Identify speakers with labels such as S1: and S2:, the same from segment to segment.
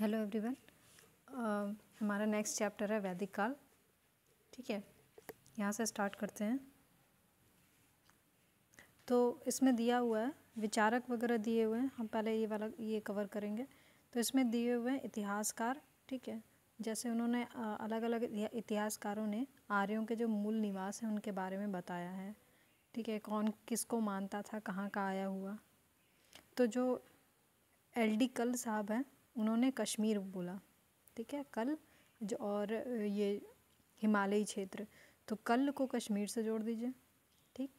S1: hello everyone um, हमारा next chapter है वैदिक काल ठीक है यहाँ से स्टार्ट करते हैं तो इसमें दिया हुआ है विचारक वगैरह दिए हुए हैं हम पहले ये वाला ये कवर करेंगे तो इसमें दिए हुए हैं इतिहासकार ठीक है जैसे उन्होंने अलग अलग इतिहासकारों ने आर्यों के जो मूल निवास हैं उनके बारे में बताया है ठीक है कौन किसको मानता था कहाँ का आया हुआ तो जो एल डी कल साहब हैं उन्होंने कश्मीर बोला ठीक है कल जो और ये हिमालयी क्षेत्र तो कल को कश्मीर से जोड़ दीजिए ठीक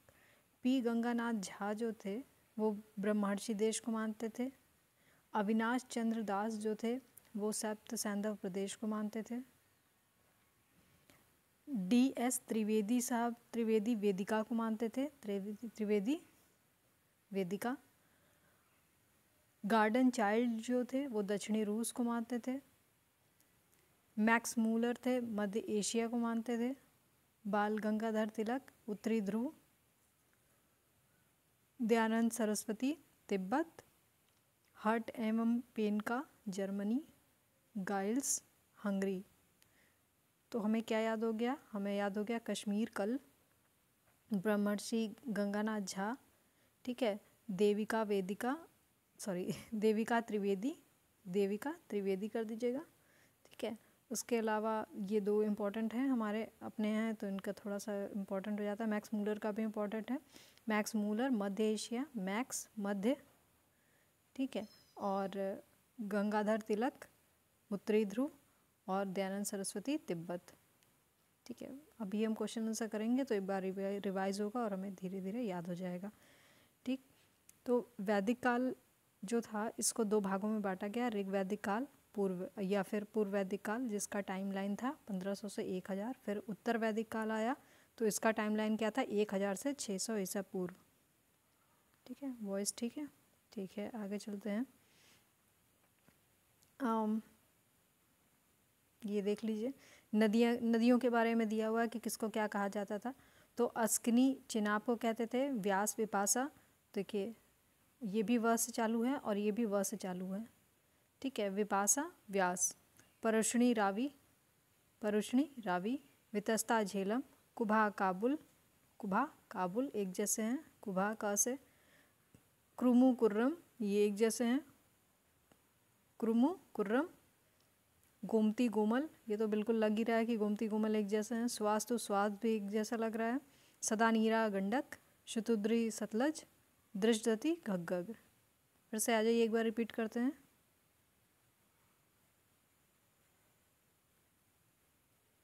S1: पी गंगानाथ झा जो थे वो ब्रह्मर्षि देश को मानते थे अविनाश चंद्र दास जो थे वो सप्त सैंधव प्रदेश को मानते थे डी एस त्रिवेदी साहब त्रिवेदी वेदिका को मानते थे त्रिवेदी वेदिका गार्डन चाइल्ड जो थे वो दक्षिणी रूस को मानते थे मैक्स मूलर थे मध्य एशिया को मानते थे बाल गंगाधर तिलक उत्तरी ध्रुव दयानंद सरस्वती तिब्बत हर्ट एवं पेनका जर्मनी गाइल्स हंगरी तो हमें क्या याद हो गया हमें याद हो गया कश्मीर कल ब्रह्मर्षि गंगानाथ झा ठीक है देविका वेदिका सॉरी देविका त्रिवेदी देविका त्रिवेदी कर दीजिएगा ठीक है उसके अलावा ये दो इम्पॉर्टेंट हैं हमारे अपने हैं तो इनका थोड़ा सा इम्पॉर्टेंट हो जाता है मैक्स मूलर का भी इम्पॉर्टेंट है मैक्स मूलर मध्य एशिया मैक्स मध्य ठीक है और गंगाधर तिलक उत्तरी ध्रुव और दयानंद सरस्वती तिब्बत ठीक है अभी हम क्वेश्चन आंसर करेंगे तो एक बार रिवाइज होगा और हमें धीरे धीरे याद हो जाएगा ठीक तो वैदिक काल जो था इसको दो भागों में बांटा गया ऋग्वैदिक काल पूर्व या फिर पूर्व वैदिक काल जिसका टाइम लाइन था 1500 से 1000 फिर उत्तर वैदिक काल आया तो इसका टाइम लाइन क्या था 1000 से 600 सौ ईसा पूर्व ठीक है वॉइस ठीक है ठीक है आगे चलते हैं आम, um, ये देख लीजिए नदियाँ नदियों के बारे में दिया हुआ है कि किसको क्या कहा जाता था तो अस्कनी चिनाब को कहते थे व्यास विपासा देखिए ये भी व से चालू है और ये भी व से चालू है ठीक है विपासा व्यास परुषणी रावी परुषणी रावी वितस्ता झेलम कुभा काबुल कुभा काबुल एक जैसे हैं कुभा का से क्रुमु कुर्रम ये एक जैसे हैं क्रुमु कुर्रम गोमती गोमल ये तो बिल्कुल लग ही रहा है कि गोमती गोमल एक जैसे हैं स्वास्थ्य तो स्वाद भी एक जैसा लग रहा है सदा नीरा गंडक शतुद्री सतलज दृष्टति घग्गग फिर से आ जाइए एक बार रिपीट करते हैं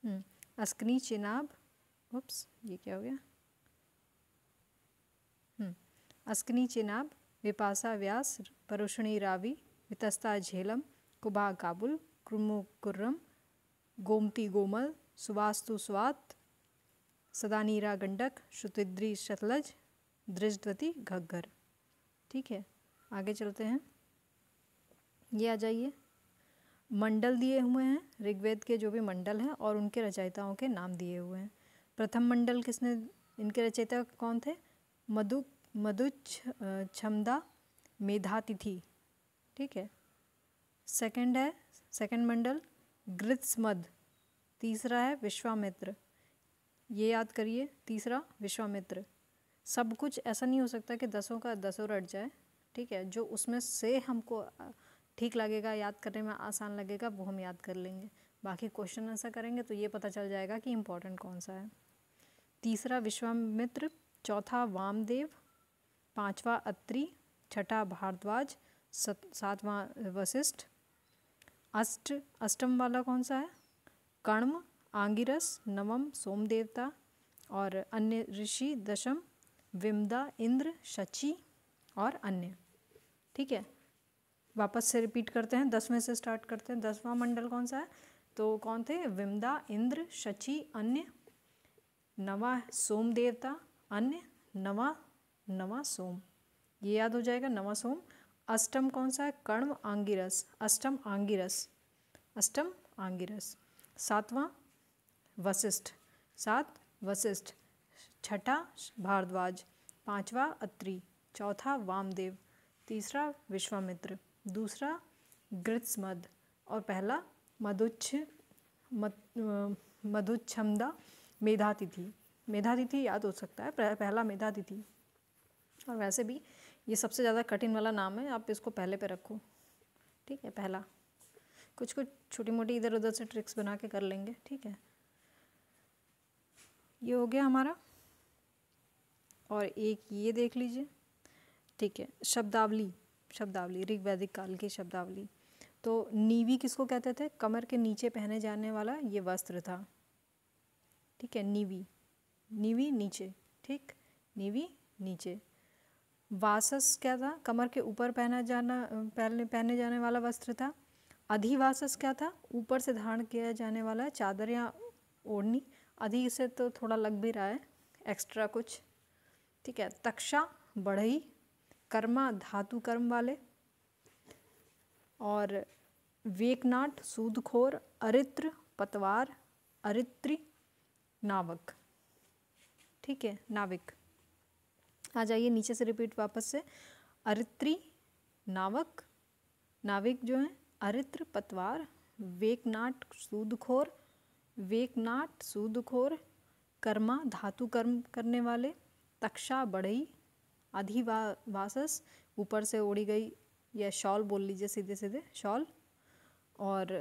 S1: हम्म, अस्कनी चिनाब उप्स ये क्या हो गया हम्म, अस्कनी चिनाब विपासा व्यास परुषणी रावी वितस्ता झेलम कुबा काबुल क्रमु कुर्रम गोमती गोमल सुवास्तु स्वात सदानीरा गंडक श्रुतिद्री शतलज दृष्टवती घग्गर ठीक है आगे चलते हैं ये आ जाइए मंडल दिए हुए हैं ऋग्वेद के जो भी मंडल हैं और उनके रचयिताओं के नाम दिए हुए हैं प्रथम मंडल किसने इनके रचयिता कौन थे मधु मधु छमदा मेधातिथि ठीक है सेकंड है सेकंड मंडल गृत्समद तीसरा है विश्वामित्र ये याद करिए तीसरा विश्वामित्र सब कुछ ऐसा नहीं हो सकता कि दसों का दसों रट जाए ठीक है जो उसमें से हमको ठीक लगेगा याद करने में आसान लगेगा वो हम याद कर लेंगे बाकी क्वेश्चन ऐसा करेंगे तो ये पता चल जाएगा कि इम्पोर्टेंट कौन सा है तीसरा विश्वामित्र चौथा वामदेव पांचवा अत्रि छठा भारद्वाज सातवा वशिष्ठ अष्ट अष्टम वाला कौन सा है कर्म आंगिरस नवम सोमदेवता और अन्य ऋषि दशम विमदा इंद्र शची और अन्य ठीक है वापस से रिपीट करते हैं दसवें से स्टार्ट करते हैं दसवां मंडल कौन सा है तो कौन थे विमदा इंद्र शची अन्य नवा सोम देवता अन्य नवा नवा सोम ये याद हो जाएगा नवा सोम अष्टम कौन सा है कर्म आंगिरस अष्टम आंगिरस अष्टम आंगिरस सातवां वशिष्ठ सात वशिष्ठ छठा भारद्वाज पांचवा अत्रि चौथा वामदेव तीसरा विश्वामित्र दूसरा गृत्समद और पहला मधुच्छ मधुच्छमदा मेधातिथि मेधातिथि याद हो सकता है पहला मेधातिथि और वैसे भी ये सबसे ज़्यादा कठिन वाला नाम है आप इसको पहले पे रखो ठीक है पहला कुछ कुछ छोटी मोटी इधर उधर से ट्रिक्स बना के कर लेंगे ठीक है ये हो गया हमारा और एक ये देख लीजिए ठीक है शब्दावली शब्दावली ऋग्वैदिक काल की शब्दावली तो नीवी किसको कहते थे कमर के नीचे पहने जाने वाला ये वस्त्र था ठीक है नीवी नीवी नीचे ठीक नीवी नीचे वासस क्या था कमर के ऊपर पहना जाना पहने पहने जाने वाला वस्त्र था अधिवासस क्या था ऊपर से धारण किया जाने वाला चादर या ओढ़नी अधि से तो थोड़ा लग भी रहा है एक्स्ट्रा कुछ ठीक है तक्षा बढ़ई कर्मा धातु कर्म वाले और वेकनाट सूदखोर अरित्र पतवार अरित्री नावक ठीक है नाविक आ जाइए नीचे से रिपीट वापस से अरित्री नावक नाविक जो है अरित्र पतवार वेकनाट सूदखोर वेकनाट सूदखोर कर्मा धातु कर्म करने वाले तक्षा बढ़ई अधिवासस ऊपर से ओढ़ी गई या शॉल बोल लीजिए सीधे सीधे शॉल और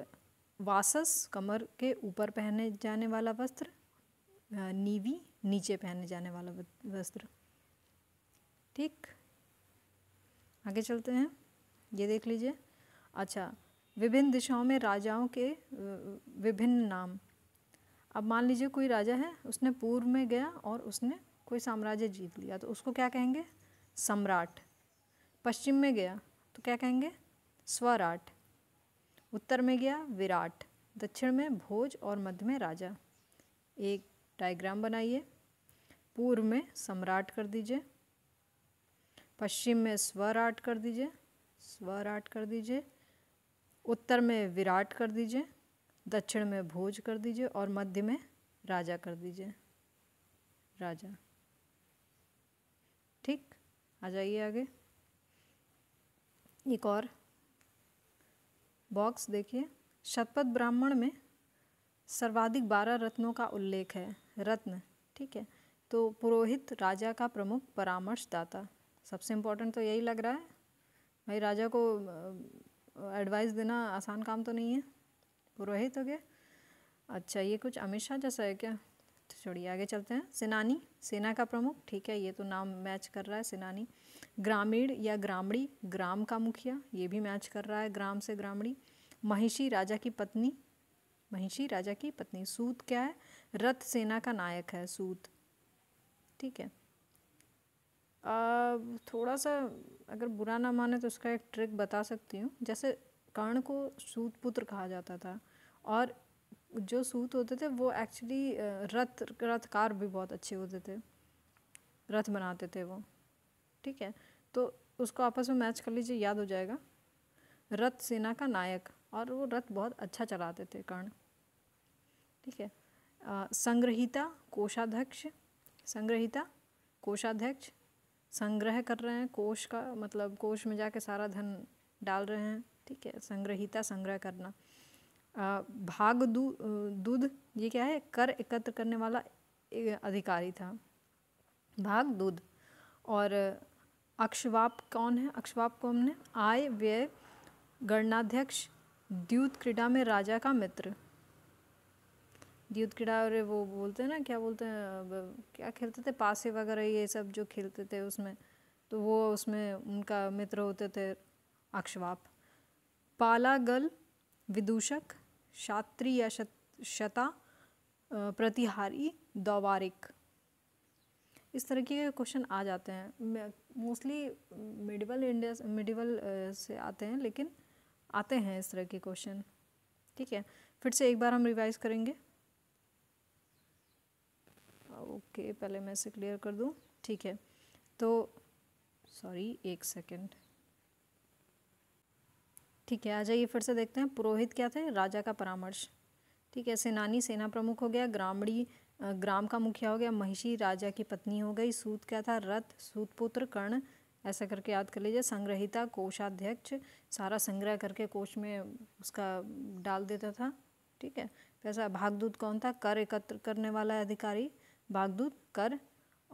S1: वासस कमर के ऊपर पहने जाने वाला वस्त्र नीवी नीचे पहने जाने वाला वस्त्र ठीक आगे चलते हैं ये देख लीजिए अच्छा विभिन्न दिशाओं में राजाओं के विभिन्न नाम अब मान लीजिए कोई राजा है उसने पूर्व में गया और उसने कोई साम्राज्य जीत लिया तो उसको क्या कहेंगे सम्राट पश्चिम में गया तो क्या कहेंगे स्वराट उत्तर में गया विराट दक्षिण में भोज और मध्य में राजा एक डायग्राम बनाइए पूर्व में सम्राट कर दीजिए पश्चिम में स्वराट कर दीजिए स्वराट कर दीजिए उत्तर में विराट कर दीजिए दक्षिण में भोज कर दीजिए और मध्य में राजा कर दीजिए राजा आ जाइए आगे एक और बॉक्स देखिए शतपथ ब्राह्मण में सर्वाधिक बारह रत्नों का उल्लेख है रत्न ठीक है तो पुरोहित राजा का प्रमुख परामर्शदाता सबसे इम्पोर्टेंट तो यही लग रहा है भाई राजा को एडवाइस देना आसान काम तो नहीं है पुरोहित हो गया अच्छा ये कुछ अमित शाह जैसा है क्या तो छोड़िए आगे चलते हैं सेनानी सेना का प्रमुख ठीक है ये तो नाम मैच कर रहा है सेनानी ग्रामीण या ग्रामड़ी ग्राम का मुखिया ये भी मैच कर रहा है ग्राम से ग्रामड़ी महिषी राजा की पत्नी महिषी राजा की पत्नी सूत क्या है रथ सेना का नायक है सूत ठीक है आ, थोड़ा सा अगर बुरा ना माने तो उसका एक ट्रिक बता सकती हूँ जैसे कर्ण को सूत पुत्र कहा जाता था और जो सूत होते थे वो एक्चुअली रथ रथकार भी बहुत अच्छे होते थे रथ बनाते थे वो ठीक है तो उसको आपस में मैच कर लीजिए याद हो जाएगा रथ सेना का नायक और वो रथ बहुत अच्छा चलाते थे कर्ण ठीक है संग्रहिता कोषाध्यक्ष संग्रहिता कोषाध्यक्ष संग्रह कर रहे हैं कोष का मतलब कोष में जाके सारा धन डाल रहे हैं ठीक है संग्रहिता संग्रह करना भाग दू, दूध ये क्या है कर एकत्र करने वाला अधिकारी था भाग दूध और अक्षवाप कौन है अक्षवाप को हमने आय व्यय गणनाध्यक्ष द्यूत क्रीडा में राजा का मित्र द्यूत क्रीड़ा और वो बोलते हैं ना क्या बोलते हैं क्या खेलते थे पासे वगैरह ये सब जो खेलते थे उसमें तो वो उसमें उनका मित्र होते थे अक्षवाप पालागल विदूषक या शत शता प्रतिहारी दौवारिक इस तरीके के क्वेश्चन आ जाते हैं मोस्टली मिडिवल इंडिया मिडिवल से आते हैं लेकिन आते हैं इस तरह के क्वेश्चन ठीक है फिर से एक बार हम रिवाइज करेंगे ओके पहले मैं इसे क्लियर कर दूँ ठीक है तो सॉरी एक सेकेंड ठीक है आ जाइए फिर से देखते हैं पुरोहित क्या थे राजा का परामर्श ठीक है सेनानी सेना प्रमुख हो गया ग्रामड़ी ग्राम का मुखिया हो गया महिषी राजा की पत्नी हो गई सूत क्या था रथ सूतपुत्र कर्ण ऐसा करके याद कर लीजिए संग्रहिता कोषाध्यक्ष सारा संग्रह करके कोष में उसका डाल देता था ठीक है पैसा तो भागदूत कौन था कर एकत्र करने वाला अधिकारी भागदूत कर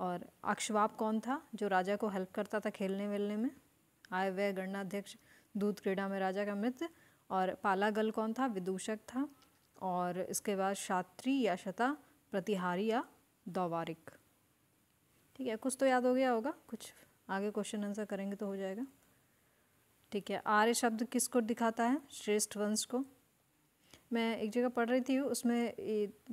S1: और अक्षवाप कौन था जो राजा को हेल्प करता था खेलने वेलने में आय व्यय गणनाध्यक्ष दूध क्रीड़ा में राजा का मित्र और पालागल कौन था विदूषक था और इसके बाद शात्री या शता प्रतिहारी या दौवारिक ठीक है कुछ तो याद हो गया होगा कुछ आगे क्वेश्चन आंसर करेंगे तो हो जाएगा ठीक है आर्य शब्द किसको दिखाता है श्रेष्ठ वंश को मैं एक जगह पढ़ रही थी उसमें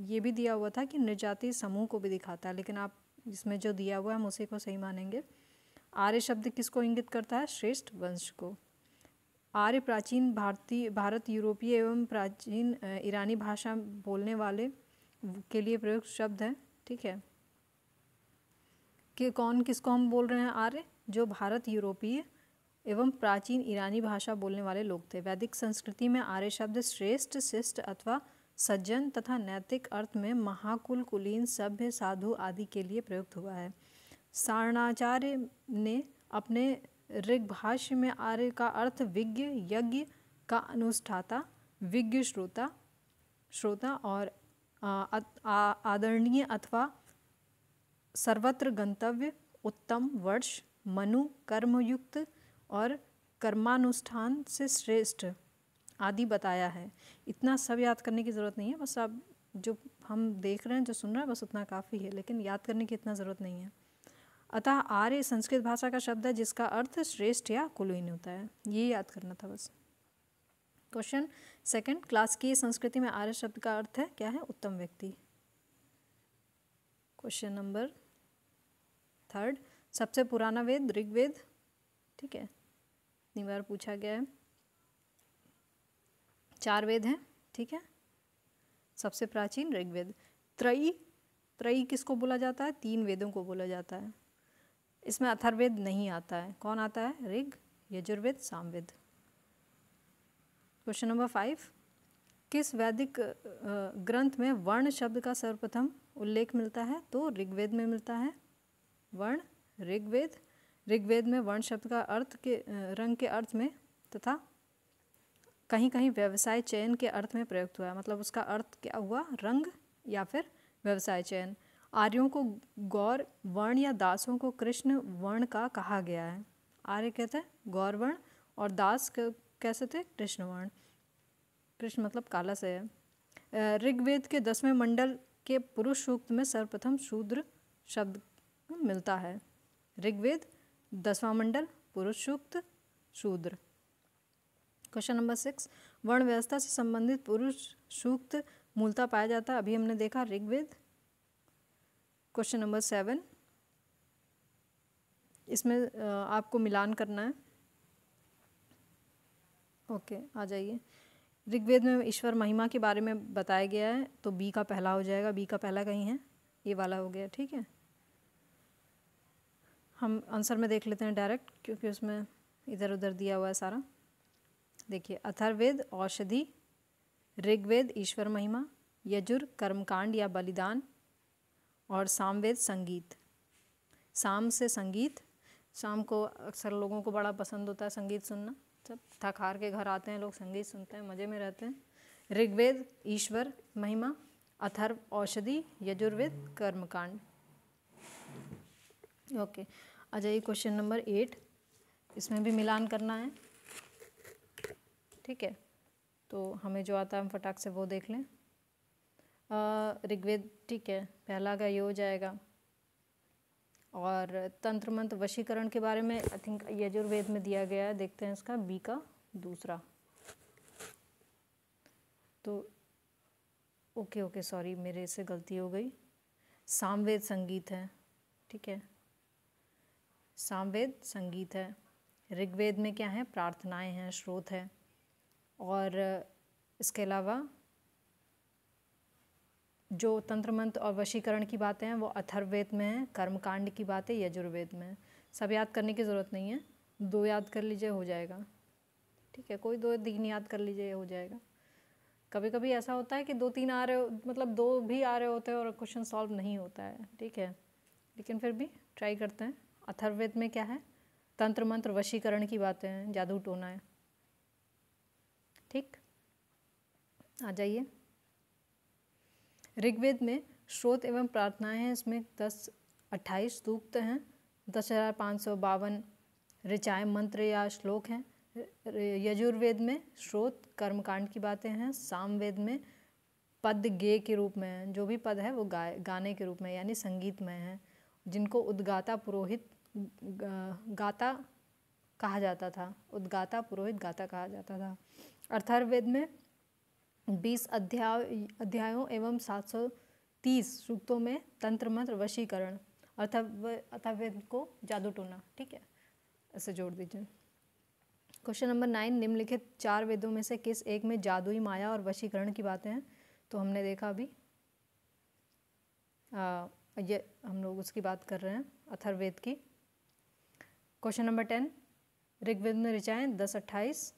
S1: ये भी दिया हुआ था कि निर्जाति समूह को भी दिखाता है लेकिन आप इसमें जो दिया हुआ है हम उसी को सही मानेंगे आर्य शब्द किसको इंगित करता है श्रेष्ठ वंश को आर्य प्राचीन भारतीय भारत यूरोपीय एवं प्राचीन ईरानी भाषा बोलने वाले के लिए प्रयुक्त शब्द है ठीक है कि कौन किसको हम बोल रहे हैं आर्य जो भारत यूरोपीय एवं प्राचीन ईरानी भाषा बोलने वाले लोग थे वैदिक संस्कृति में आर्य शब्द श्रेष्ठ शिष्ट अथवा सज्जन तथा नैतिक अर्थ में महाकुल कुलीन सभ्य साधु आदि के लिए प्रयुक्त हुआ है सारणाचार्य ने अपने ऋग्भाष्य में आर्य का अर्थ विज्ञ यज्ञ का अनुष्ठाता विज्ञ श्रोता श्रोता और आदरणीय अथवा सर्वत्र गंतव्य उत्तम वर्ष मनु कर्मयुक्त और कर्मानुष्ठान से श्रेष्ठ आदि बताया है इतना सब याद करने की ज़रूरत नहीं है बस आप जो हम देख रहे हैं जो सुन रहे हैं बस उतना काफ़ी है लेकिन याद करने की इतना ज़रूरत नहीं है अतः आर्य संस्कृत भाषा का शब्द है जिसका अर्थ श्रेष्ठ या कुलीन होता है ये याद करना था बस क्वेश्चन सेकंड क्लास की संस्कृति में आर्य शब्द का अर्थ है क्या है उत्तम व्यक्ति क्वेश्चन नंबर थर्ड सबसे पुराना वेद ऋग्वेद ठीक है इतनी बार पूछा गया है चार वेद हैं ठीक है सबसे प्राचीन ऋग्वेद त्रयी त्रयी किसको बोला जाता है तीन वेदों को बोला जाता है इसमें अथर्वेद नहीं आता है कौन आता है Rig Yajurveda Samaveda question number five किस वैदिक ग्रंथ में वर्ण शब्द का सर्वप्रथम उल्लेख मिलता है तो ऋग्वेद में मिलता है वर्ण ऋग्वेद ऋग्वेद में वर्ण शब्द का अर्थ के रंग के अर्थ में तथा कहीं कहीं व्यवसाय चयन के अर्थ में प्रयुक्त हुआ है मतलब उसका अर्थ क्या हुआ रंग या फिर व्यवसाय चयन आर्यों को गौर वर्ण या दासों को कृष्ण वर्ण का कहा गया है आर्य कहते हैं गौर वर्ण और दास कैसे थे कृष्ण वर्ण कृष्ण मतलब काला से है ऋग्वेद के दसवें मंडल के पुरुष सूक्त में सर्वप्रथम शूद्र शब्द मिलता है ऋग्वेद दसवां मंडल पुरुष सूक्त शूद्र क्वेश्चन नंबर सिक्स वर्ण व्यवस्था से संबंधित पुरुष सूक्त मूलता पाया जाता है अभी हमने देखा ऋग्वेद क्वेश्चन नंबर सेवन इसमें आपको मिलान करना है ओके आ जाइए ऋग्वेद में ईश्वर महिमा के बारे में बताया गया है तो बी का पहला हो जाएगा बी का पहला कहीं है ये वाला हो गया ठीक है हम आंसर में देख लेते हैं डायरेक्ट क्योंकि उसमें इधर उधर दिया हुआ है सारा देखिए अथर्वेद औषधि ऋग्वेद ईश्वर महिमा यजुर कर्मकांड या बलिदान और सामवेद संगीत शाम से संगीत शाम को अक्सर लोगों को बड़ा पसंद होता है संगीत सुनना सब थक हार के घर आते हैं लोग संगीत सुनते हैं मज़े में रहते हैं ऋग्वेद ईश्वर महिमा अथर्व औषधि यजुर्वेद कर्मकांड ओके आ जाइए क्वेश्चन नंबर एट इसमें भी मिलान करना है ठीक है तो हमें जो आता है हम फटाक से वो देख लें ऋग्वेद ठीक है पहला का ये हो जाएगा और तंत्र मंत्र वशीकरण के बारे में आई थिंक यजुर्वेद में दिया गया है देखते हैं इसका बी का दूसरा तो ओके ओके सॉरी मेरे से गलती हो गई सामवेद संगीत है ठीक है सामवेद संगीत है ऋग्वेद में क्या है प्रार्थनाएं हैं स्रोत है और इसके अलावा जो तंत्र मंत्र और वशीकरण की बातें हैं वो अथर्ववेद में हैं कर्मकांड की बातें यजुर्वेद में हैं सब याद करने की ज़रूरत नहीं है दो याद कर लीजिए हो जाएगा ठीक है कोई दो तीन याद कर लीजिए हो जाएगा कभी कभी ऐसा होता है कि दो तीन आ रहे हो मतलब दो भी आ रहे होते हैं और क्वेश्चन सॉल्व नहीं होता है ठीक है लेकिन फिर भी ट्राई करते हैं अथर्ववेद में क्या है तंत्र मंत्र वशीकरण की बातें हैं जादू टोना है ठीक आ जाइए ऋग्वेद में श्रोत एवं प्रार्थनाएं हैं इसमें दस अट्ठाईस सूक्त हैं दस हज़ार पाँच सौ बावन ऋचाएँ मंत्र या श्लोक हैं यजुर्वेद में स्रोत कर्मकांड की बातें हैं सामवेद में पद गे के रूप में हैं जो भी पद है वो गाए गाने के रूप में यानी संगीत में हैं जिनको उद्गाता पुरोहित गाता कहा जाता था उद्गाता पुरोहित गाता कहा जाता था अर्थर्वेद में बीस अध्याय अध्यायों एवं सात सौ तीस सूक्तों में तंत्र मंत्र वशीकरण अर्थावेद को जादू टोना ठीक है ऐसे जोड़ दीजिए क्वेश्चन नंबर नाइन निम्नलिखित चार वेदों में से किस एक में जादुई माया और वशीकरण की बातें हैं तो हमने देखा अभी आ, ये हम लोग उसकी बात कर रहे हैं अथर्वेद की क्वेश्चन नंबर टेन ऋग्वेद में ऋचाएँ दस अट्ठाईस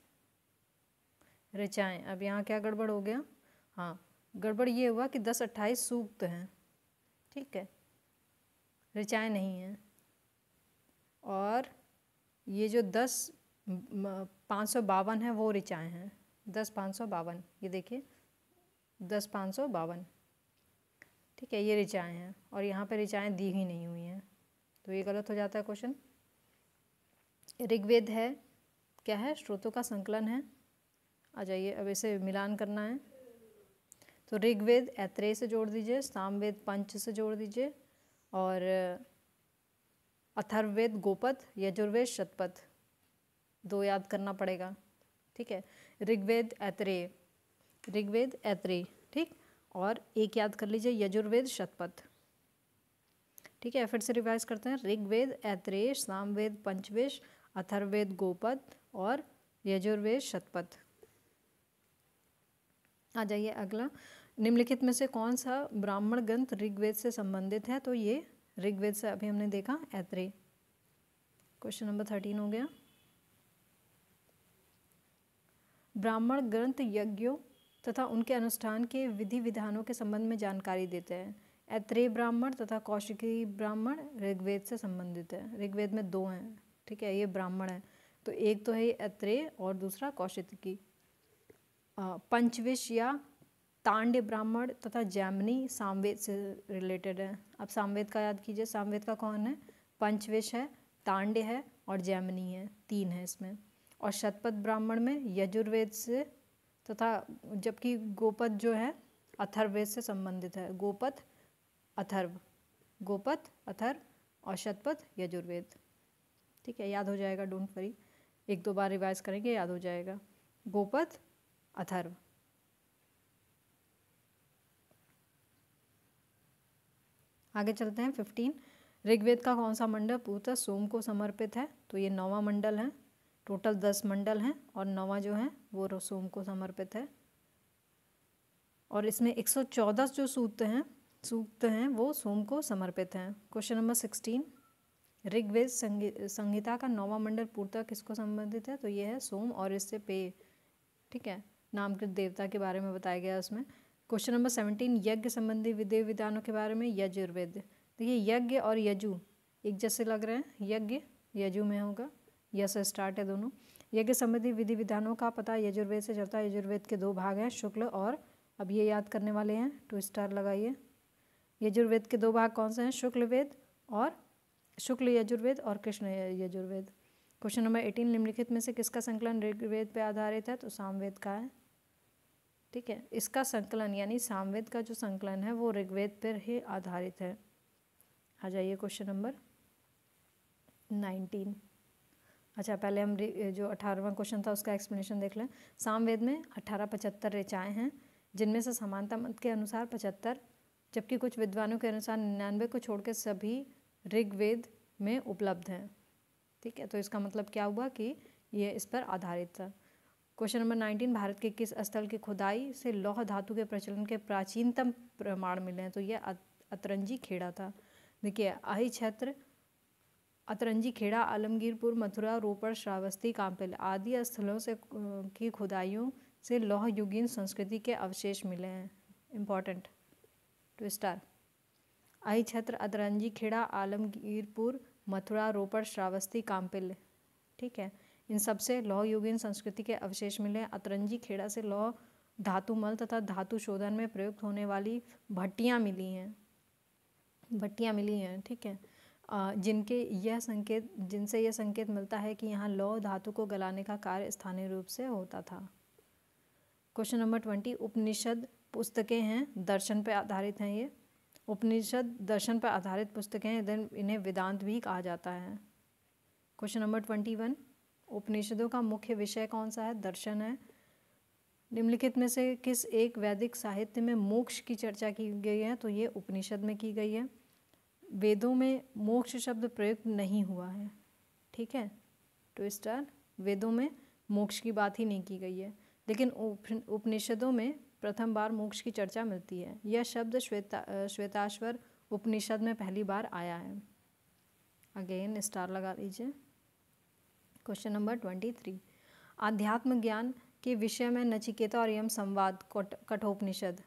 S1: ऋचाएँ अब यहाँ क्या गड़बड़ हो गया हाँ गड़बड़ ये हुआ कि दस अट्ठाईस सूक्त हैं ठीक है ऋचाएँ नहीं हैं और ये जो दस पाँच सौ बावन है वो ऋचाएँ हैं दस पाँच सौ बावन ये देखिए दस पाँच सौ बावन ठीक है ये ऋचाएँ हैं और यहाँ पर ऋचाएँ दी ही नहीं हुई हैं तो ये गलत हो जाता है क्वेश्चन ऋग्वेद है क्या है स्रोतों का संकलन है आ जाइए अब इसे मिलान करना है तो ऋग्वेद ऐत्रेय से जोड़ दीजिए सामवेद पंच से जोड़ दीजिए और अथर्ववेद गोपथ यजुर्वेद शतपथ दो याद करना पड़ेगा ठीक है ऋग्वेद ऐत्रेय ऋग्वेद ऐत्रेय ठीक और एक याद कर लीजिए यजुर्वेद शतपथ ठीक है फिर से रिवाइज करते हैं ऋग्वेद ऐत्रेय सामवेद पंचवेश अथर्ववेद गोपथ और यजुर्वेद शतपथ आ जाइए अगला निम्नलिखित में से कौन सा ब्राह्मण ग्रंथ ऋग्वेद से संबंधित है तो ये ऋग्वेद से अभी हमने देखा ऐत्रेय क्वेश्चन नंबर थर्टीन हो गया ब्राह्मण ग्रंथ यज्ञों तथा उनके अनुष्ठान के विधि विधानों के संबंध में जानकारी देते हैं ऐत्रेय ब्राह्मण तथा कौशिकी ब्राह्मण ऋग्वेद से संबंधित है ऋग्वेद में दो हैं ठीक है ये ब्राह्मण है तो एक तो है ये ऐत्रेय और दूसरा कौशिकी पंचविश या तांड्य ब्राह्मण तथा जैमनी सामवेद से रिलेटेड है अब सामवेद का याद कीजिए सामवेद का कौन है पंचविश है तांड्य है और जैमनी है तीन है इसमें और शतपथ ब्राह्मण में यजुर्वेद से तथा जबकि गोपत जो है अथर्ववेद से संबंधित है गोपथ अथर्व गोपथ अथर्व और शतपथ यजुर्वेद ठीक है याद हो जाएगा डोंट वरी एक दो बार रिवाइज करेंगे याद हो जाएगा गोपथ अथर्व आगे चलते हैं फिफ्टीन ऋग्वेद का कौन सा मंडल पूर्वतः सोम को समर्पित है तो ये नौवा मंडल है टोटल दस मंडल हैं और नौवा जो है वो सोम को समर्पित है और इसमें एक सौ चौदह जो सूक्त हैं सूक्त हैं वो सोम को समर्पित हैं क्वेश्चन नंबर सिक्सटीन ऋग्वेद संगी, संगीता का नौवा मंडल पूर्ता किसको संबंधित है तो ये है सोम और इससे पे ठीक है नामकृत देवता के बारे में बताया गया उसमें क्वेश्चन नंबर सेवनटीन यज्ञ संबंधी विधि विधानों के बारे में यजुर्वेद देखिए यज्ञ और यजु एक जैसे लग रहे हैं यज्ञ यजु में होगा यस स्टार्ट है दोनों यज्ञ संबंधी विधि विधानों का पता यजुर्वेद से चलता है यजुर्वेद के दो भाग हैं शुक्ल और अब ये याद करने वाले हैं टू स्टार लगाइए यजुर्वेद के दो भाग कौन से हैं शुक्ल वेद और शुक्ल यजुर्वेद और Krishna Yajurveda question number eighteen निम्नलिखित में से किसका संकलन ऋग्वेद पर आधारित है तो सामवेद का है ठीक है इसका संकलन यानी सामवेद का जो संकलन है वो ऋग्वेद पर ही आधारित है आ जाइए क्वेश्चन नंबर नाइनटीन अच्छा पहले हम जो अठारहवा क्वेश्चन था उसका एक्सप्लेनेशन देख लें सामवेद में अठारह पचहत्तर रेचाएँ हैं जिनमें से समानता मत के अनुसार पचहत्तर जबकि कुछ विद्वानों के अनुसार निन्यानवे को छोड़कर सभी ऋग्वेद में उपलब्ध हैं ठीक है तो इसका मतलब क्या हुआ कि ये इस पर आधारित था क्वेश्चन नंबर नाइनटीन भारत के किस स्थल की खुदाई से लौह धातु के प्रचलन के प्राचीनतम प्रमाण मिले हैं तो यह अतरंजी खेड़ा था देखिए आही क्षेत्र अतरंजी खेड़ा आलमगीरपुर मथुरा रोपड़ श्रावस्ती कांपिल आदि स्थलों से की खुदाइयों से लौह युगीन संस्कृति के अवशेष मिले हैं इम्पॉर्टेंट टू स्टार आई क्षेत्र अतरंजी खेड़ा आलमगीरपुर मथुरा रोपड़ श्रावस्ती कांपिल ठीक है इन सबसे लौह युगीन संस्कृति के अवशेष मिले अतरंजी खेड़ा से लौह धातु मल तथा धातु शोधन में प्रयुक्त होने वाली भट्टियाँ मिली हैं भट्टियाँ मिली हैं ठीक है जिनके यह संकेत जिनसे यह संकेत मिलता है कि यहाँ लौह धातु को गलाने का कार्य स्थानीय रूप से होता था क्वेश्चन नंबर ट्वेंटी उपनिषद पुस्तकें हैं दर्शन पर आधारित हैं ये उपनिषद दर्शन पर आधारित पुस्तकें हैं इन्हें वेदांत भी कहा जाता है क्वेश्चन नंबर ट्वेंटी वन उपनिषदों का मुख्य विषय कौन सा है दर्शन है निम्नलिखित में से किस एक वैदिक साहित्य में मोक्ष की चर्चा की गई है तो ये उपनिषद में की गई है वेदों में मोक्ष शब्द प्रयुक्त नहीं हुआ है ठीक है टू स्टार वेदों में मोक्ष की बात ही नहीं की गई है लेकिन उपनिषदों में प्रथम बार मोक्ष की चर्चा मिलती है यह शब्द श्वेता श्वेताश्वर उपनिषद में पहली बार आया है अगेन स्टार लगा दीजिए क्वेश्चन नंबर ट्वेंटी थ्री आध्यात्म ज्ञान के विषय में नचिकेता और यम संवाद कठोपनिषद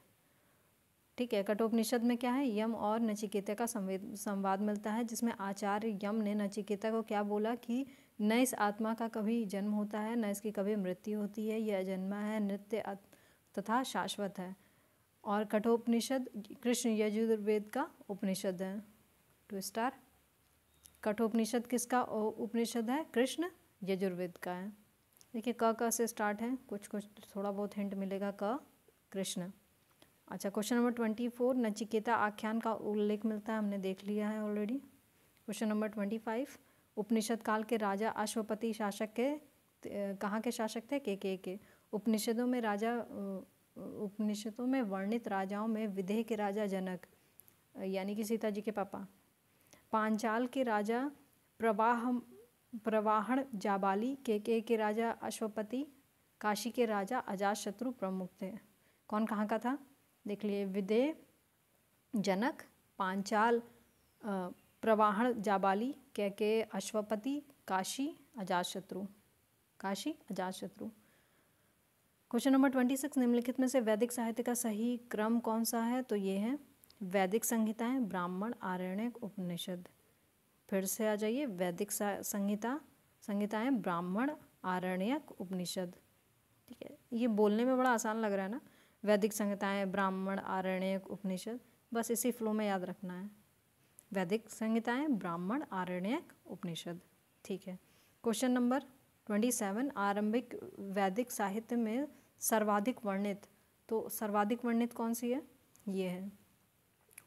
S1: ठीक है कठोपनिषद में क्या है यम और नचिकेता का संवाद मिलता है जिसमें आचार्य यम ने नचिकेता को क्या बोला कि न इस आत्मा का कभी जन्म होता है न इसकी कभी मृत्यु होती है यह अजन्मा है नृत्य तथा शाश्वत है और कठोपनिषद कृष्ण यजुर्वेद का उपनिषद है टू स्टार कठोपनिषद किसका उपनिषद है कृष्ण यजुर्वेद का है देखिए क क से स्टार्ट है कुछ कुछ थोड़ा बहुत हिंट मिलेगा क कृष्ण अच्छा question number twenty four Nachiketa आख्यान का उल्लेख मिलता है हमने देख लिया है already question number twenty five उपनिषद काल के राजा अश्वपति शासक के कहाँ के शासक थे के के के उपनिषदों में राजा उपनिषदों में वर्णित राजाओं में विदेह के राजा जनक यानी कि सीता जी के पापा पांचाल के राजा प्रवाह प्रवाहण जाबाली के के के राजा अश्वपति काशी के राजा अजात शत्रु प्रमुख थे कौन कहाँ का था देख लिए विदे जनक पांचाल प्रवाहण जाबाली के के अश्वपति काशी शत्रु काशी अजात शत्रु क्वेश्चन नंबर ट्वेंटी सिक्स निम्नलिखित में से वैदिक साहित्य का सही क्रम कौन सा है तो ये है वैदिक संहिताएं ब्राह्मण आरण्यक उपनिषद फिर से आ जाइए वैदिक संहिता संहिताएं ब्राह्मण आरण्यक उपनिषद ठीक है ये बोलने में बड़ा आसान लग रहा है ना वैदिक संहिताएं ब्राह्मण आरण्यक उपनिषद बस इसी फ्लो में याद रखना है वैदिक संहिताएं ब्राह्मण आरण्यक उपनिषद ठीक है क्वेश्चन नंबर ट्वेंटी सेवन आरंभिक वैदिक साहित्य में सर्वाधिक वर्णित तो सर्वाधिक वर्णित कौन सी है ये है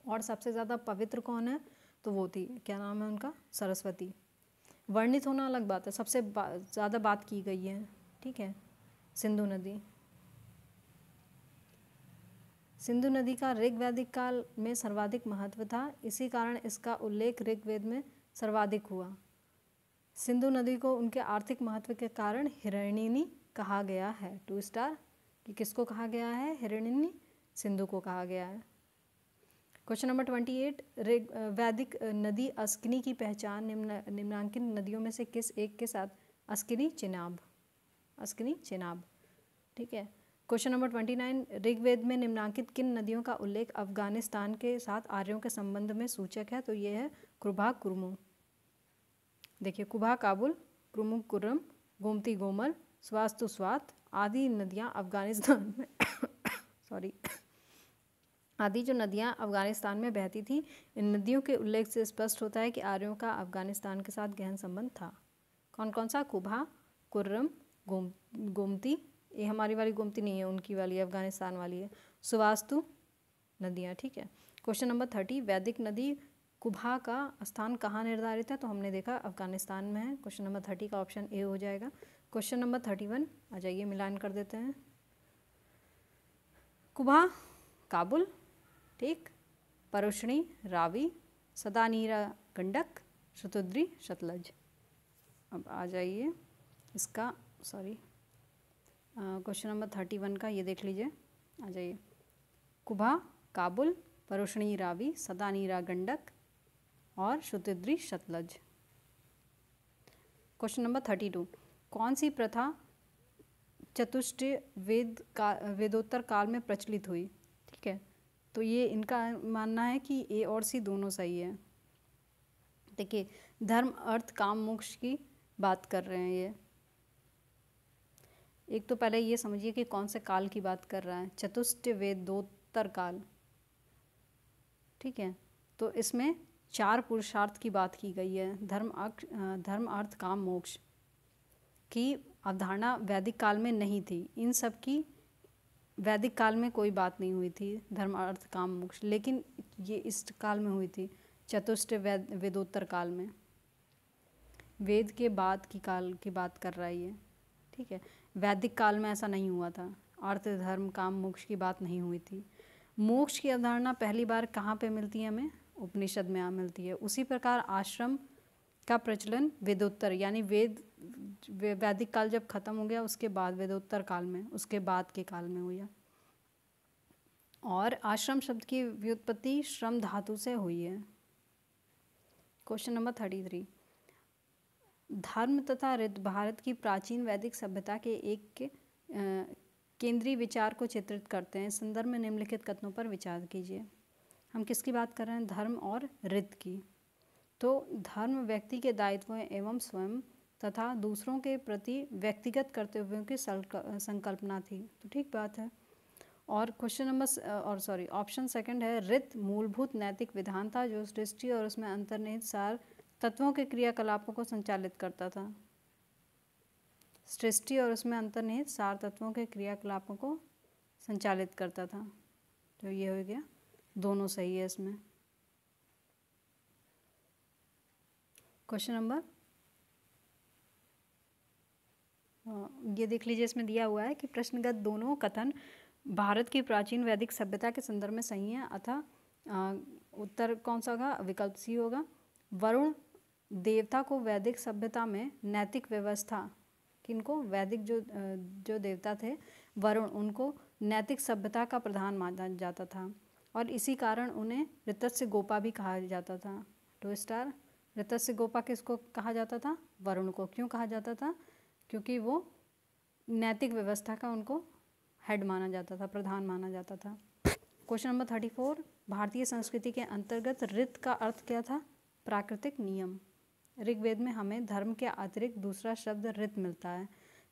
S1: और सबसे ज़्यादा पवित्र कौन है तो वो थी क्या नाम है उनका सरस्वती वर्णित होना अलग बात है सबसे बा, ज़्यादा बात की गई है ठीक है सिंधु नदी सिंधु नदी का ऋग्वैदिक काल में सर्वाधिक महत्व था इसी कारण इसका उल्लेख ऋग्वेद में सर्वाधिक हुआ सिंधु नदी को उनके आर्थिक महत्व के कारण हिरणिनी कहा गया है टू स्टार कि किसको कहा गया है हिरणिनी सिंधु को कहा गया है क्वेश्चन नंबर ट्वेंटी एट वैदिक नदी अस्किनी की पहचान निम्न निम्नांकित नदियों में से किस एक के साथ अस्किनी चिनाब अस्किनी चिनाब ठीक है question number twenty nine Rigveda में निम्नांकित किन नदियों का उल्लेख अफगानिस्तान के साथ आर्यों के संबंध में सूचक है तो ये है कुरभा कुरमू देखिए कुभा काबुल कुरमु कुर्रम गोमती गोमल स्वास्तु स्वात आदि नदियाँ अफगानिस्तान में सॉरी आदि जो नदियाँ अफगानिस्तान में बहती थीं इन नदियों के उल्लेख से स्पष्ट होता है कि आर्यों का अफगानिस्तान के साथ गहन संबंध था कौन कौन सा कुभा कुर्रम गोम गोमती ये हमारी वाली गोमती नहीं है उनकी वाली अफगानिस्तान वाली है सुवास्तु नदियाँ ठीक है क्वेश्चन नंबर थर्टी वैदिक नदी कुभा का स्थान कहाँ निर्धारित है तो हमने देखा अफगानिस्तान में है क्वेश्चन नंबर थर्टी का ऑप्शन ए हो जाएगा क्वेश्चन नंबर थर्टी वन आ जाइए मिलान कर देते हैं कुभा काबुल ठीक परोषणी रावी सदानीरा गंडक शतुद्री शतलज अब आ जाइए इसका sorry question number thirty one का ये देख लीजिए आ जाइए कुभा काबुल परोषणी रावी सदानीरा गंडक और Shutudri Sutlej question number thirty two कौन सी प्रथा चतुष्ट वेद का वेदोत्तर काल में प्रचलित हुई ठीक है तो ये इनका मानना है कि ए और सी दोनों सही है देखिए धर्म अर्थ काम मोक्ष की बात कर रहे हैं ये एक तो पहले ये समझिए कि कौन से काल की बात कर रहा है चतुष्ट वेदोत्तर काल ठीक है तो इसमें चार पुरुषार्थ की बात की गई है धर्म अक्ष धर्म अर्थ काम मोक्ष की अवधारणा वैदिक काल में नहीं थी इन सब की वैदिक काल में कोई बात नहीं हुई थी धर्म अर्थ काम मोक्ष लेकिन ये इस काल में हुई थी चतुष्ट वेद वेदोत्तर काल में वेद के बाद की काल की बात कर रहा है ये ठीक है वैदिक काल में ऐसा नहीं हुआ था अर्थ धर्म काम मोक्ष की बात नहीं हुई थी मोक्ष की अवधारणा पहली बार कहाँ पे मिलती है हमें उपनिषद में आ मिलती है उसी प्रकार आश्रम का प्रचलन वेदोत्तर यानी वेद वैदिक काल जब ख़त्म हो गया उसके बाद वेदोत्तर काल में उसके बाद के काल में हुई और आश्रम शब्द की व्युत्पत्ति श्रम धातु से हुई है क्वेश्चन नंबर थर्टी थ्री धर्म तथा ऋत भारत की प्राचीन वैदिक सभ्यता के एक केंद्रीय विचार को चित्रित करते हैं संदर्भ में निम्नलिखित कथनों पर विचार कीजिए हम किसकी बात कर रहे हैं धर्म और ऋत की तो धर्म व्यक्ति के दायित्व एवं स्वयं तथा दूसरों के प्रति व्यक्तिगत कर्तव्यों की संकल्पना थी तो ठीक बात है और क्वेश्चन नंबर और सॉरी ऑप्शन सेकंड है रित मूलभूत नैतिक विधान था जो सृष्टि और उसमें अंतर्निहित सार तत्वों के क्रियाकलापों को संचालित करता था सृष्टि और उसमें अंतर्निहित सार तत्वों के क्रियाकलापों को संचालित करता था तो ये हो गया दोनों सही है इसमें क्वेश्चन नंबर ये देख लीजिए इसमें दिया हुआ है कि प्रश्नगत दोनों कथन भारत की प्राचीन वैदिक सभ्यता के संदर्भ में सही है अथा उत्तर कौन सा होगा विकल्प सी होगा वरुण देवता को वैदिक सभ्यता में नैतिक व्यवस्था किनको वैदिक जो जो देवता थे वरुण उनको नैतिक सभ्यता का प्रधान माना जाता था और इसी कारण उन्हें ऋतस्य गोपा भी कहा जाता था टू स्टार ऋतस्य गोपा किसको कहा जाता था वरुण को क्यों कहा जाता था क्योंकि वो नैतिक व्यवस्था का उनको हेड माना जाता था प्रधान माना जाता था क्वेश्चन नंबर थर्टी फोर भारतीय संस्कृति के अंतर्गत रित का अर्थ क्या था प्राकृतिक नियम ऋग्वेद में हमें धर्म के अतिरिक्त दूसरा शब्द रित मिलता है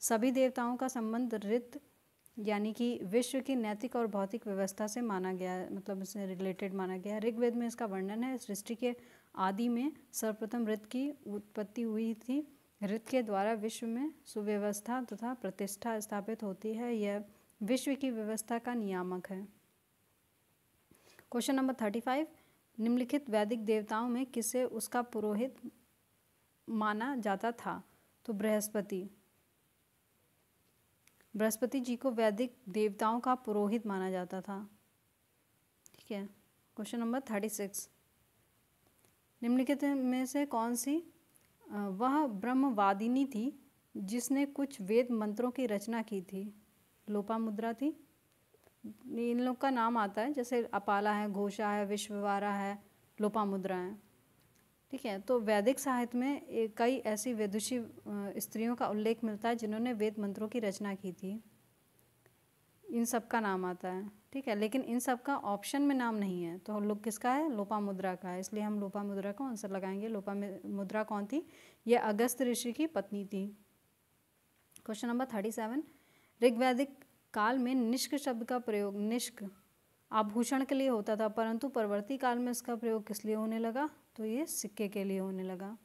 S1: सभी देवताओं का संबंध रित यानी कि विश्व की नैतिक और भौतिक व्यवस्था से माना गया है मतलब इससे रिलेटेड माना गया है ऋग्वेद में इसका वर्णन है सृष्टि के आदि में सर्वप्रथम रित की उत्पत्ति हुई थी नृत्य के द्वारा विश्व में सुव्यवस्था तथा प्रतिष्ठा स्थापित होती है यह विश्व की व्यवस्था का नियामक है क्वेश्चन नंबर थर्टी फाइव निम्नलिखित वैदिक देवताओं में किसे उसका पुरोहित माना जाता था तो बृहस्पति बृहस्पति जी को वैदिक देवताओं का पुरोहित माना जाता था ठीक है क्वेश्चन नंबर थर्टी सिक्स निम्नलिखित में से कौन सी वह ब्रह्मवादिनी थी जिसने कुछ वेद मंत्रों की रचना की थी लोपामुद्रा थी इन लोग का नाम आता है जैसे अपाला है घोषा है विश्ववारा है लोपामुद्रा है ठीक है तो वैदिक साहित्य में कई ऐसी वेदुषी स्त्रियों का उल्लेख मिलता है जिन्होंने वेद मंत्रों की रचना की थी इन सब का नाम आता है ठीक है लेकिन इन सब का ऑप्शन में नाम नहीं है तो हम लोग किसका है लोपा मुद्रा का है इसलिए हम लोपा मुद्रा का आंसर लगाएंगे लोपा मुद्रा कौन थी ये अगस्त ऋषि की पत्नी थी क्वेश्चन नंबर थर्टी सेवन ऋग्वैदिक काल में निष्क शब्द का प्रयोग निष्क आभूषण के लिए होता था परंतु परवर्ती काल में इसका प्रयोग किस लिए होने लगा तो ये सिक्के के लिए होने लगा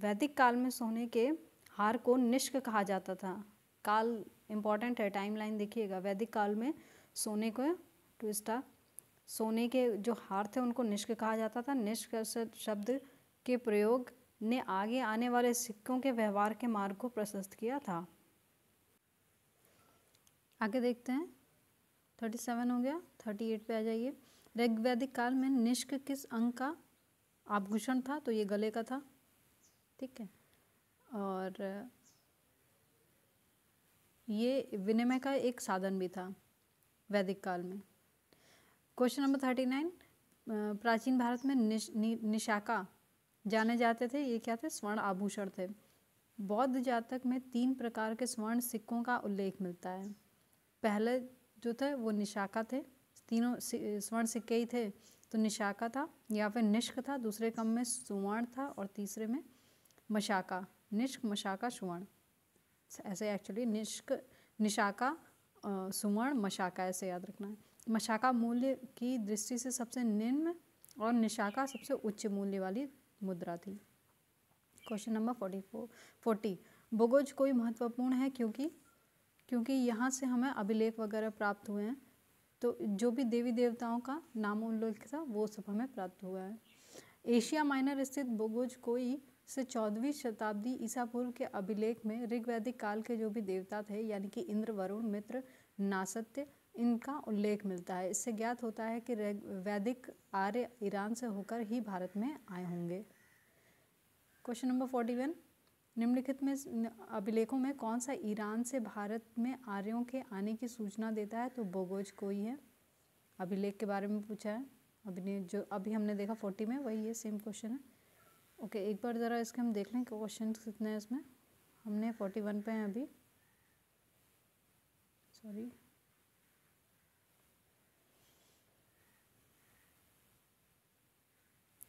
S1: वैदिक काल में सोने के हार को निष्क कहा जाता था काल इम्पॉर्टेंट है टाइमलाइन देखिएगा वैदिक काल में सोने को स्टार सोने के जो हार थे उनको निष्क कहा जाता था निष्क शब्द के प्रयोग ने आगे आने वाले सिक्कों के व्यवहार के मार्ग को प्रशस्त किया था आगे देखते हैं थर्टी सेवन हो गया थर्टी एट पर आ जाइए ऋग्वैदिक काल में निष्क किस अंग का आभूषण था तो ये गले का था ठीक है और ये विनिमय का एक साधन भी था वैदिक काल में क्वेश्चन नंबर थर्टी नाइन प्राचीन भारत में निश, नि, निशाका जाने जाते थे ये क्या थे स्वर्ण आभूषण थे बौद्ध जातक में तीन प्रकार के स्वर्ण सिक्कों का उल्लेख मिलता है पहले जो थे वो निशाका थे तीनों स्वर्ण सिक्के ही थे तो निशाका था या फिर निष्क था दूसरे कम में सुवर्ण था और तीसरे में मशाका निष्क मशाका सुवर्ण ऐसे एक्चुअली निष्क निशाका सुवर्ण मशाका ऐसे याद रखना है मशाका मूल्य की दृष्टि से सबसे निम्न और निशाका सबसे उच्च मूल्य वाली मुद्रा थी question number forty four forty Boghaz कोई महत्वपूर्ण है क्योंकि क्योंकि यहाँ से हमें अभिलेख वगैरह प्राप्त हुए हैं तो जो भी देवी देवताओं का नाम उल्लेख था वो सब हमें प्राप्त हुआ है एशिया माइनर स्थित बोगोज कोई से चौदहवीं शताब्दी ईसा पूर्व के अभिलेख में ऋग्वैदिक काल के जो भी देवता थे यानी कि इंद्र वरुण मित्र नासत्य इनका उल्लेख मिलता है इससे ज्ञात होता है कि वैदिक आर्य ईरान से होकर ही भारत में आए होंगे क्वेश्चन नंबर फोर्टी वन निम्नलिखित में अभिलेखों में कौन सा ईरान से भारत में आर्यों के आने की सूचना देता है तो बोगोज कोई है अभिलेख के बारे में पूछा है अभी जो अभी हमने देखा फोर्टी में वही है सेम क्वेश्चन है ओके एक बार ज़रा इसके हम देख लें कि क्वेश्चन कितने हैं इसमें हमने फोर्टी वन पे हैं अभी सॉरी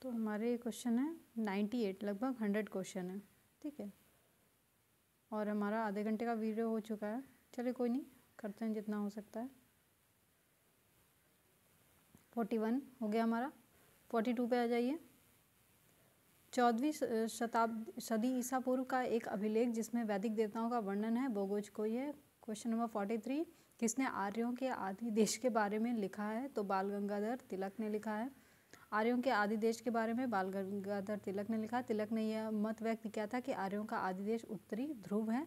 S1: तो हमारे क्वेश्चन है नाइन्टी एट लगभग हंड्रेड क्वेश्चन है ठीक है और हमारा आधे घंटे का वीडियो हो चुका है चलिए कोई नहीं करते हैं जितना हो सकता है फोर्टी वन हो गया हमारा फोर्टी टू पर आ जाइए चौदहवीं शताब्दी सदी ईसा पूर्व का एक अभिलेख जिसमें वैदिक देवताओं का वर्णन है बोगोज को है क्वेश्चन नंबर फोर्टी थ्री किसने आर्यों के आदि देश के बारे में लिखा है तो बाल गंगाधर तिलक ने लिखा है आर्यों के आदि देश के बारे में बाल गंगाधर तिलक ने लिखा तिलक ने यह मत व्यक्त किया था कि आर्यों का आदि देश उत्तरी ध्रुव है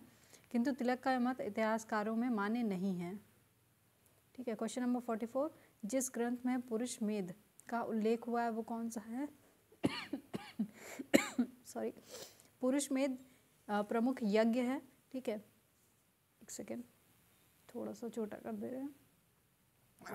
S1: किंतु तिलक का मत इतिहासकारों में मान्य नहीं है ठीक है क्वेश्चन नंबर फोर्टी फोर जिस ग्रंथ में पुरुष मेध का उल्लेख हुआ है वो कौन सा है सॉरी पुरुष में प्रमुख यज्ञ है ठीक है एक सेकेंड थोड़ा सा छोटा कर दे रहे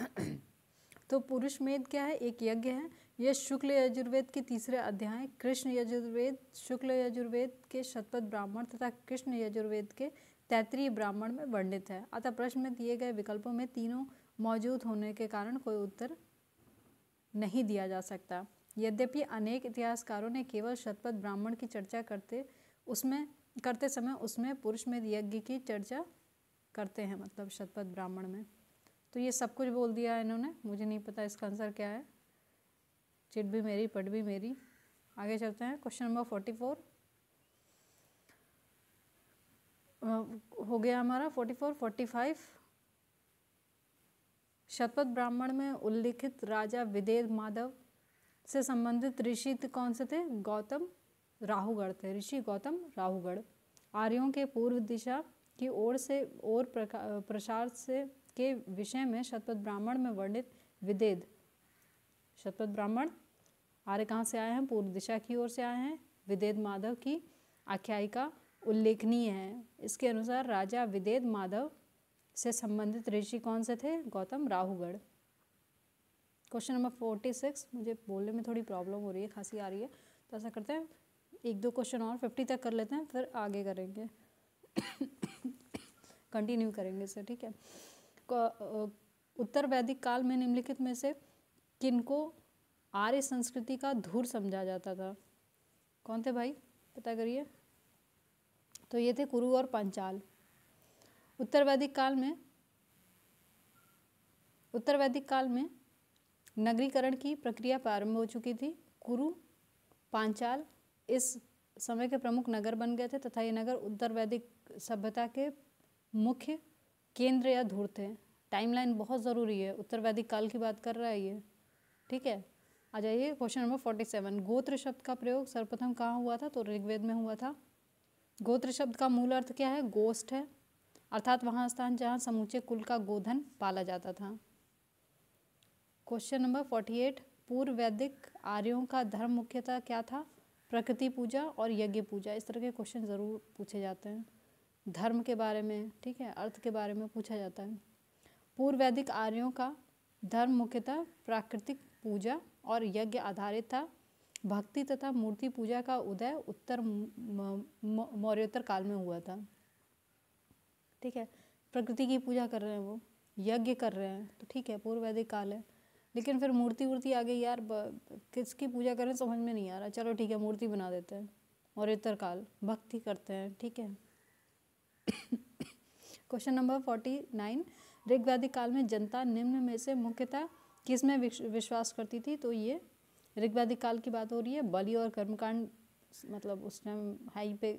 S1: हैं तो पुरुष मेद क्या है एक यज्ञ है यह शुक्ल यजुर्वेद के तीसरे अध्याय कृष्ण यजुर्वेद शुक्ल यजुर्वेद के शतपथ ब्राह्मण तथा कृष्ण यजुर्वेद के तैतरीय ब्राह्मण में वर्णित है अतः प्रश्न में दिए गए विकल्पों में तीनों मौजूद होने के कारण कोई उत्तर नहीं दिया जा सकता यद्यपि अनेक इतिहासकारों ने केवल शतपथ ब्राह्मण की चर्चा करते उसमें करते समय उसमें पुरुष में यज्ञ की चर्चा करते हैं मतलब शतपथ ब्राह्मण में तो ये सब कुछ बोल दिया इन्होंने मुझे नहीं पता इसका आंसर क्या है चिट भी मेरी पट भी मेरी आगे चलते हैं क्वेश्चन नंबर फोर्टी फोर हो गया हमारा forty four forty five Shatapatha Brahmana में उल्लिखित राजा विदेद माधव से संबंधित ऋषि कौन से थे गौतम राहुगढ़ थे ऋषि गौतम राहुगढ़ आर्यों के पूर्व दिशा की ओर से और प्रसार से के विषय में शतपथ ब्राह्मण में वर्णित विदेद शतपथ ब्राह्मण आर्य कहाँ से आए हैं पूर्व दिशा की ओर से आए हैं विदेद माधव की आख्यायिका उल्लेखनीय है इसके अनुसार राजा विदेद माधव से संबंधित ऋषि कौन से थे Gautam Rahugana question number forty six मुझे बोलने में थोड़ी प्रॉब्लम हो रही है खांसी आ रही है तो ऐसा करते हैं एक दो क्वेश्चन और फिफ्टी तक कर लेते हैं फिर आगे करेंगे कंटिन्यू करेंगे इसे ठीक है उत्तर वैदिक काल में निम्नलिखित में से किनको आर्य संस्कृति का धूर समझा जाता था कौन थे भाई पता करिए तो ये थे कुरु और पंचाल उत्तर वैदिक काल में उत्तर वैदिक काल में नगरीकरण की प्रक्रिया प्रारंभ हो चुकी थी कुरु पांचाल इस समय के प्रमुख नगर बन गए थे तथा ये नगर उत्तर वैदिक सभ्यता के मुख्य केंद्र या धूर थे टाइमलाइन बहुत ज़रूरी है उत्तर वैदिक काल की बात कर रहा है ये ठीक है आ जाइए क्वेश्चन नंबर फोर्टी सेवन गोत्र शब्द का प्रयोग सर्वप्रथम कहाँ हुआ था तो ऋग्वेद में हुआ था गोत्र शब्द का मूल अर्थ क्या है गोष्ठ है अर्थात वहाँ स्थान जहाँ समूचे कुल का गोधन पाला जाता था क्वेश्चन नंबर फोर्टी एट पूर्व वैदिक आर्यों का धर्म मुख्यतः क्या था प्रकृति पूजा और यज्ञ पूजा इस तरह के क्वेश्चन ज़रूर पूछे जाते हैं धर्म के बारे में ठीक है अर्थ के बारे में पूछा जाता है पूर्व वैदिक आर्यों का धर्म मुख्यतः प्राकृतिक पूजा और यज्ञ आधारित था भक्ति तथा मूर्ति पूजा का उदय उत्तर मौर्योत्तर काल में हुआ था ठीक है प्रकृति की पूजा कर रहे हैं वो यज्ञ कर रहे हैं तो ठीक है पूर्व वैदिक काल है लेकिन फिर मूर्ति वूर्ति आ गई यार किसकी पूजा करें समझ में नहीं आ रहा चलो ठीक है मूर्ति बना देते हैं और इतर काल भक्ति करते हैं ठीक है क्वेश्चन नंबर फोर्टी नाइन ऋग्वैदिक काल में जनता निम्न में से मुख्यतः किस में विश्वास करती थी तो ये ऋग्वैदिक काल की बात हो रही है बलि और कर्मकांड मतलब उस टाइम हाई पे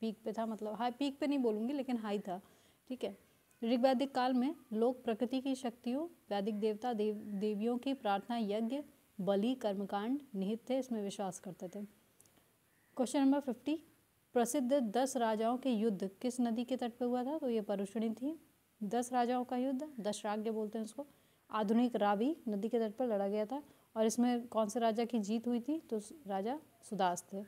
S1: पीक पे था मतलब हाई पीक पे नहीं बोलूँगी लेकिन हाई था ठीक है ऋग्वैदिक काल में लोग प्रकृति की शक्तियों वैदिक देवता देव देवियों की प्रार्थना यज्ञ बलि कर्मकांड निहित थे इसमें विश्वास करते थे क्वेश्चन नंबर फिफ्टी प्रसिद्ध दस राजाओं के युद्ध किस नदी के तट पर हुआ था तो ये परुषणी थी दस राजाओं का युद्ध दशराग्य बोलते हैं उसको आधुनिक रावी नदी के तट पर लड़ा गया था और इसमें कौन से राजा की जीत हुई थी तो राजा सुदास थे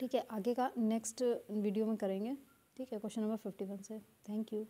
S1: ठीक है आगे का नेक्स्ट वीडियो में करेंगे ठीक है क्वेश्चन नंबर फिफ्टी वन से थैंक यू